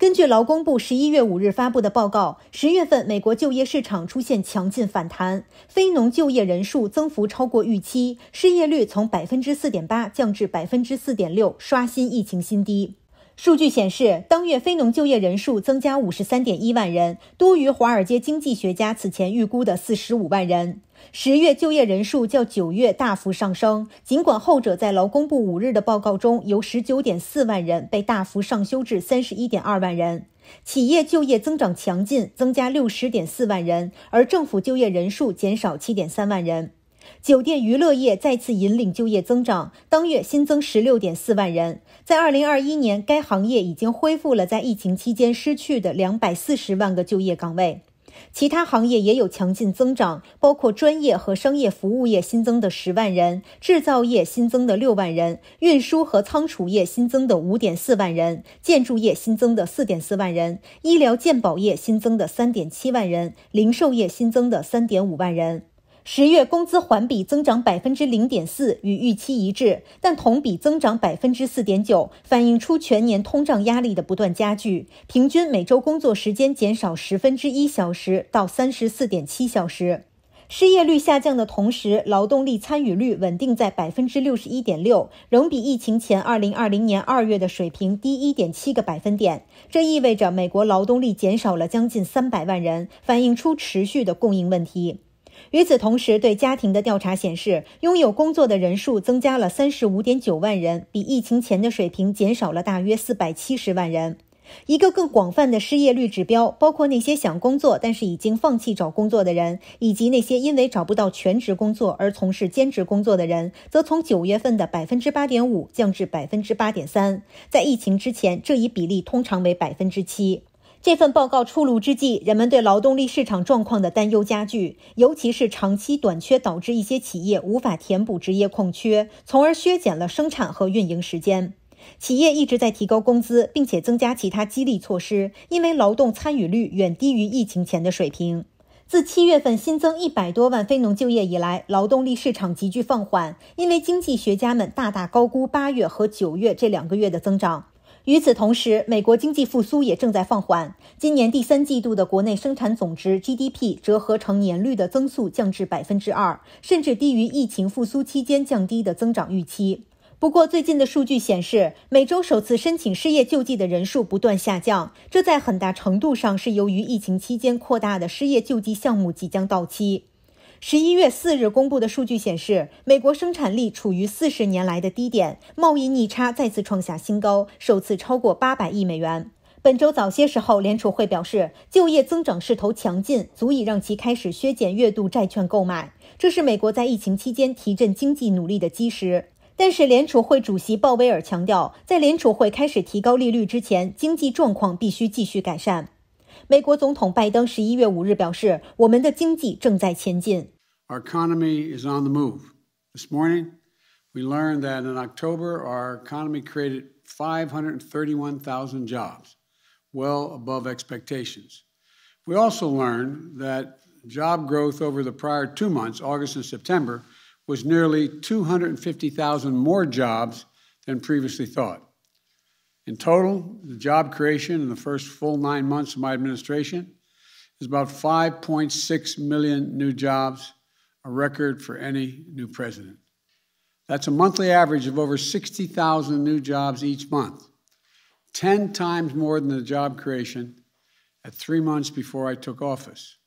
根据劳工部十一月五日发布的报告，十月份美国就业市场出现强劲反弹，非农就业人数增幅超过预期，失业率从百分之四点八降至百分之四点六，刷新疫情新低。数据显示，当月非农就业人数增加五十三点一万人，多于华尔街经济学家此前预估的四十五万人。十月就业人数较九月大幅上升，尽管后者在劳工部五日的报告中由十九点四万人被大幅上修至三十一点二万人。企业就业增长强劲，增加六十点四万人，而政府就业人数减少七点三万人。酒店娱乐业再次引领就业增长，当月新增十六点四万人。在二零二一年，该行业已经恢复了在疫情期间失去的两百四十万个就业岗位。其他行业也有强劲增长，包括专业和商业服务业新增的十万人，制造业新增的六万人，运输和仓储业新增的五点四万人，建筑业新增的四点四万人，医疗健保业新增的三点七万人，零售业新增的三点五万人。十月工资环比增长百分之零点四，与预期一致，但同比增长百分之四点九，反映出全年通胀压力的不断加剧。平均每周工作时间减少十分之一小时，到三十四点七小时。失业率下降的同时，劳动力参与率稳定在百分之六十一点六，仍比疫情前二零二零年二月的水平低一点七个百分点。这意味着美国劳动力减少了将近三百万人，反映出持续的供应问题。与此同时，对家庭的调查显示，拥有工作的人数增加了三十五点九万人，比疫情前的水平减少了大约四百七十万人。一个更广泛的失业率指标，包括那些想工作但是已经放弃找工作的人，以及那些因为找不到全职工作而从事兼职工作的人，则从九月份的百分之八点五降至百分之八点三。在疫情之前，这一比例通常为百分之七。这份报告出炉之际，人们对劳动力市场状况的担忧加剧，尤其是长期短缺导致一些企业无法填补职业空缺，从而削减了生产和运营时间。企业一直在提高工资，并且增加其他激励措施，因为劳动参与率远低于疫情前的水平。自七月份新增一百多万非农就业以来，劳动力市场急剧放缓，因为经济学家们大大高估八月和九月这两个月的增长。与此同时，美国经济复苏也正在放缓。今年第三季度的国内生产总值 （GDP） 折合成年率的增速降至百分之二，甚至低于疫情复苏期间降低的增长预期。不过，最近的数据显示，每周首次申请失业救济的人数不断下降，这在很大程度上是由于疫情期间扩大的失业救济项目即将到期。十一月四日公布的数据显示，美国生产力处于四十年来的低点，贸易逆差再次创下新高，首次超过八百亿美元。本周早些时候，联储会表示，就业增长势头强劲，足以让其开始削减月度债券购买，这是美国在疫情期间提振经济努力的基石。但是，联储会主席鲍威尔强调，在联储会开始提高利率之前，经济状况必须继续改善。美国总统拜登十一月五日表示，我们的经济正在前进。Our economy is on the move. This morning, we learned that in October, our economy created 531,000 jobs, well above expectations. We also learned that job growth over the prior two months, August and September, was nearly 250,000 more jobs than previously thought. In total, the job creation in the first full nine months of my administration is about 5.6 million new jobs, a record for any new president. That's a monthly average of over 60,000 new jobs each month, 10 times more than the job creation at three months before I took office.